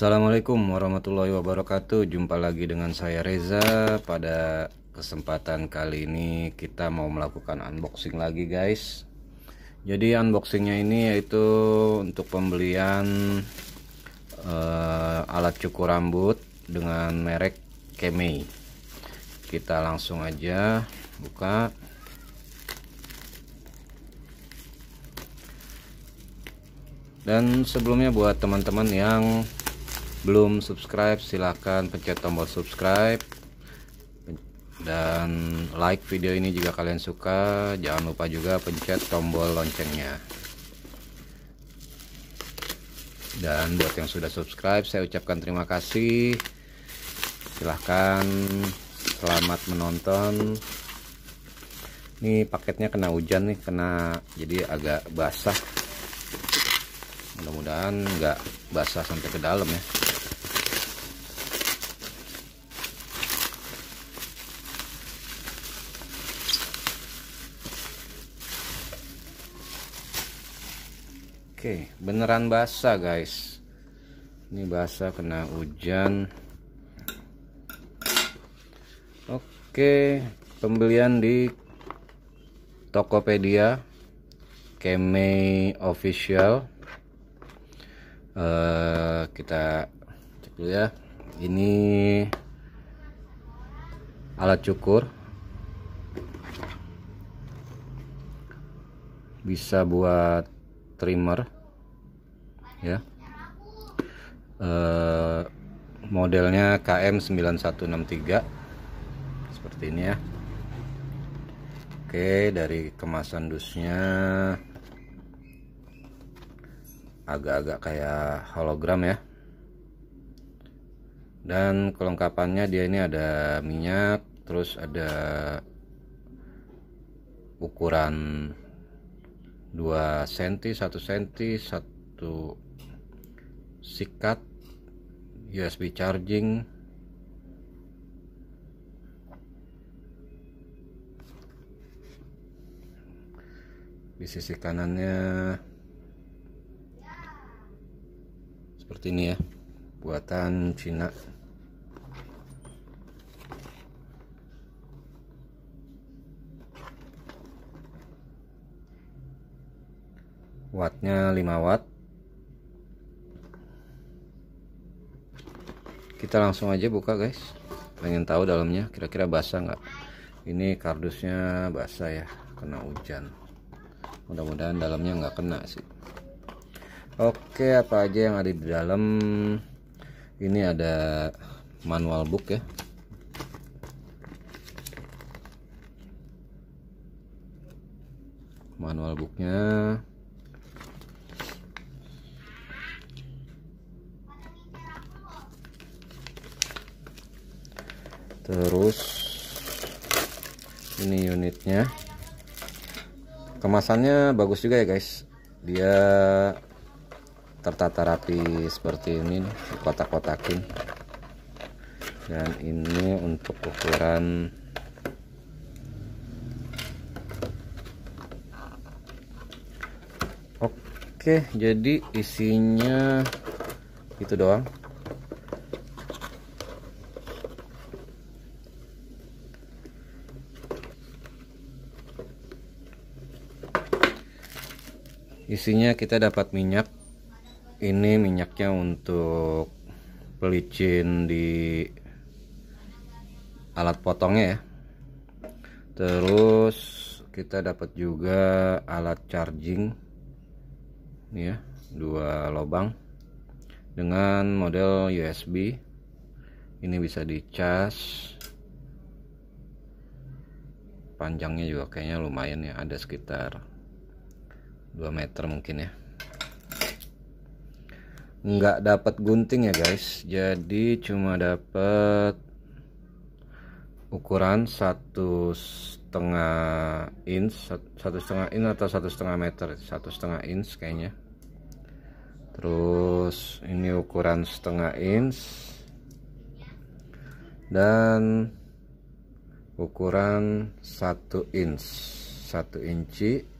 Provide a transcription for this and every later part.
Assalamualaikum warahmatullahi wabarakatuh Jumpa lagi dengan saya Reza Pada kesempatan kali ini kita mau melakukan unboxing lagi guys Jadi unboxingnya ini yaitu untuk pembelian uh, alat cukur rambut dengan merek Kemei Kita langsung aja buka dan sebelumnya buat teman-teman yang belum subscribe silahkan pencet tombol subscribe dan like video ini jika kalian suka jangan lupa juga pencet tombol loncengnya dan buat yang sudah subscribe saya ucapkan terima kasih silahkan selamat menonton ini paketnya kena hujan nih kena jadi agak basah mudah-mudahan nggak basah sampai ke dalam ya Oke, beneran basah, guys. Ini basah kena hujan. Oke, pembelian di Tokopedia Keme Official. Uh, kita cek dulu ya. Ini alat cukur bisa buat trimmer ya eh, modelnya KM9163 seperti ini ya Oke dari kemasan dusnya agak-agak kayak hologram ya dan kelengkapannya dia ini ada minyak terus ada ukuran 2 cm 1 cm 1 sikat USB charging di sisi kanannya seperti ini ya buatan Cina wattnya 5 watt kita langsung aja buka guys pengen tahu dalamnya kira-kira basah nggak ini kardusnya basah ya kena hujan mudah-mudahan dalamnya nggak kena sih oke apa aja yang ada di dalam ini ada manual book ya manual booknya terus ini unitnya kemasannya bagus juga ya guys dia tertata rapi seperti ini kotak-kotakin dan ini untuk ukuran oke jadi isinya itu doang isinya kita dapat minyak ini minyaknya untuk pelicin di alat potongnya ya terus kita dapat juga alat charging ini ya dua lubang dengan model USB ini bisa di charge. panjangnya juga kayaknya lumayan ya ada sekitar 2 meter mungkin ya nggak dapat gunting ya guys jadi cuma dapat ukuran satu setengah inch satu setengah inch atau satu setengah meter satu setengah inch kayaknya terus ini ukuran setengah inch dan ukuran satu inch satu inci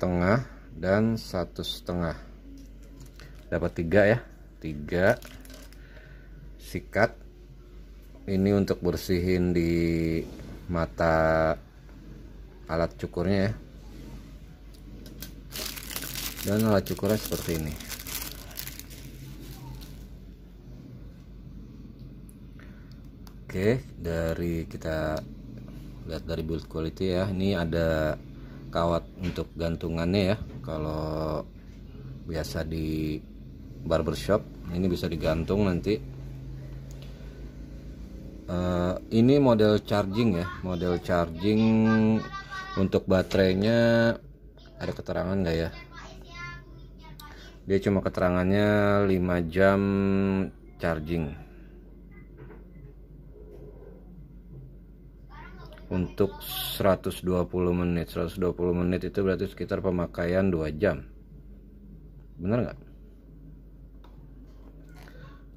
setengah dan satu setengah dapat tiga ya tiga sikat ini untuk bersihin di mata alat cukurnya ya dan alat cukurnya seperti ini oke dari kita lihat dari build quality ya ini ada kawat untuk gantungannya ya kalau biasa di barbershop ini bisa digantung nanti uh, ini model charging ya model charging untuk baterainya ada keterangan nggak ya dia cuma keterangannya 5 jam charging untuk 120 menit 120 menit itu berarti sekitar pemakaian 2 jam bener nggak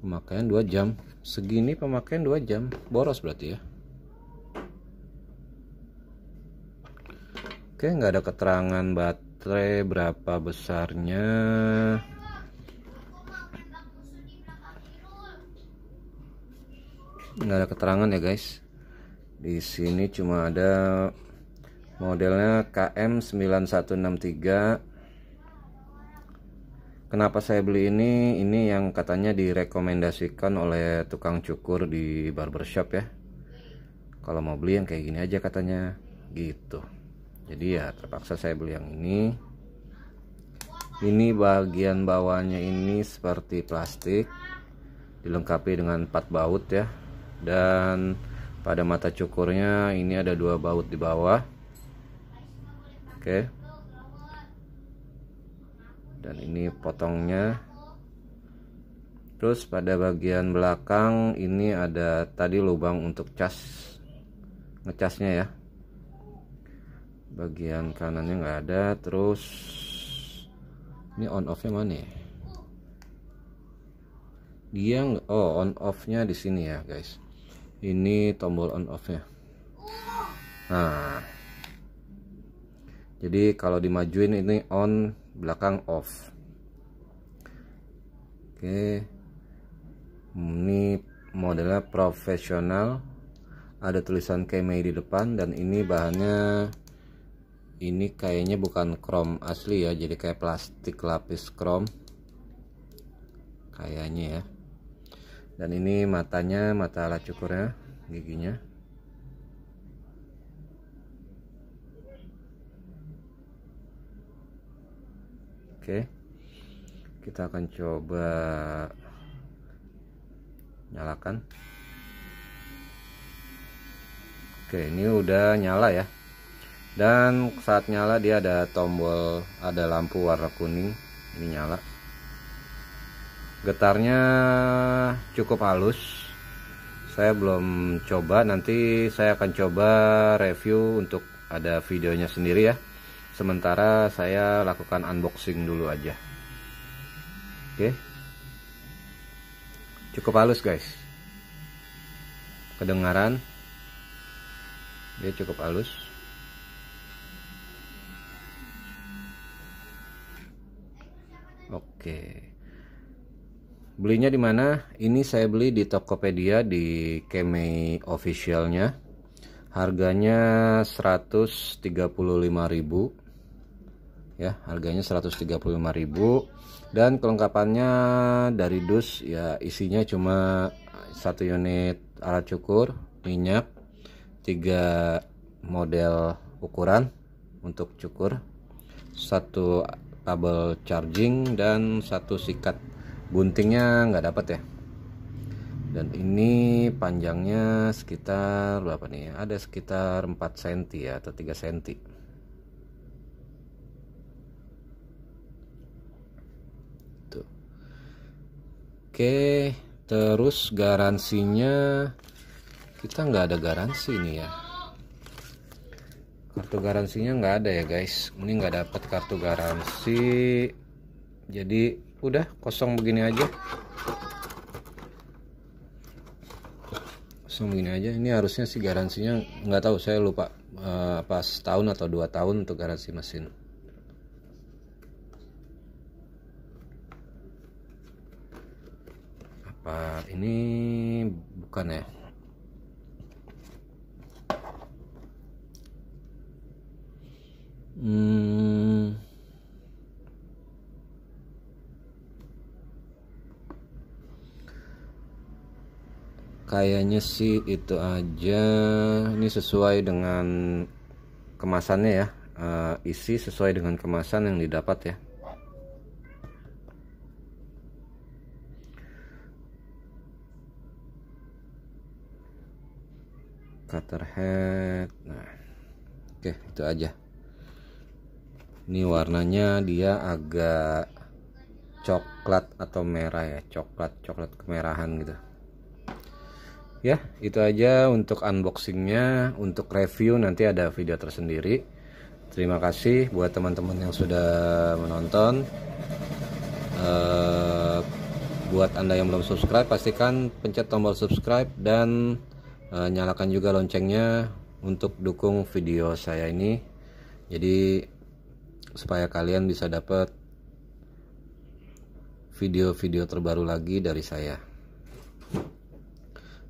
pemakaian 2 jam segini pemakaian 2 jam boros berarti ya Oke nggak ada keterangan baterai berapa besarnya nggak ada keterangan ya guys di sini cuma ada modelnya KM9163 kenapa saya beli ini ini yang katanya direkomendasikan oleh tukang cukur di barbershop ya kalau mau beli yang kayak gini aja katanya gitu jadi ya terpaksa saya beli yang ini ini bagian bawahnya ini seperti plastik dilengkapi dengan empat baut ya dan pada mata cukurnya ini ada dua baut di bawah oke dan ini potongnya terus pada bagian belakang ini ada tadi lubang untuk cas ngecasnya ya bagian kanannya nggak ada terus ini on offnya mana ya dia oh on offnya di sini ya guys ini tombol on off nya nah jadi kalau dimajuin ini on belakang off oke ini modelnya profesional ada tulisan Kemei di depan dan ini bahannya ini kayaknya bukan chrome asli ya jadi kayak plastik lapis chrome kayaknya ya dan ini matanya mata alat cukurnya giginya oke kita akan coba nyalakan oke ini udah nyala ya dan saat nyala dia ada tombol ada lampu warna kuning ini nyala getarnya cukup halus saya belum coba nanti saya akan coba review untuk ada videonya sendiri ya sementara saya lakukan unboxing dulu aja oke cukup halus guys kedengaran dia cukup halus oke Belinya di mana? Ini saya beli di Tokopedia di Kemei officialnya. Harganya 135.000. Ya, harganya 135.000 dan kelengkapannya dari dus ya isinya cuma satu unit alat cukur, minyak, tiga model ukuran untuk cukur, satu kabel charging dan satu sikat buntingnya nggak dapat ya dan ini panjangnya sekitar berapa nih ada sekitar 4 cm ya atau 3 cm Tuh. oke terus garansinya kita nggak ada garansi nih ya kartu garansinya nggak ada ya guys ini nggak dapat kartu garansi jadi udah kosong begini aja kosong begini aja ini harusnya sih garansinya nggak tahu saya lupa uh, apa setahun atau dua tahun untuk garansi mesin apa ini bukan ya kayaknya sih itu aja ini sesuai dengan kemasannya ya uh, isi sesuai dengan kemasan yang didapat ya cutter head nah oke itu aja ini warnanya dia agak coklat atau merah ya coklat coklat kemerahan gitu ya itu aja untuk unboxingnya untuk review nanti ada video tersendiri terima kasih buat teman-teman yang sudah menonton uh, buat anda yang belum subscribe pastikan pencet tombol subscribe dan uh, nyalakan juga loncengnya untuk dukung video saya ini jadi supaya kalian bisa dapat video-video terbaru lagi dari saya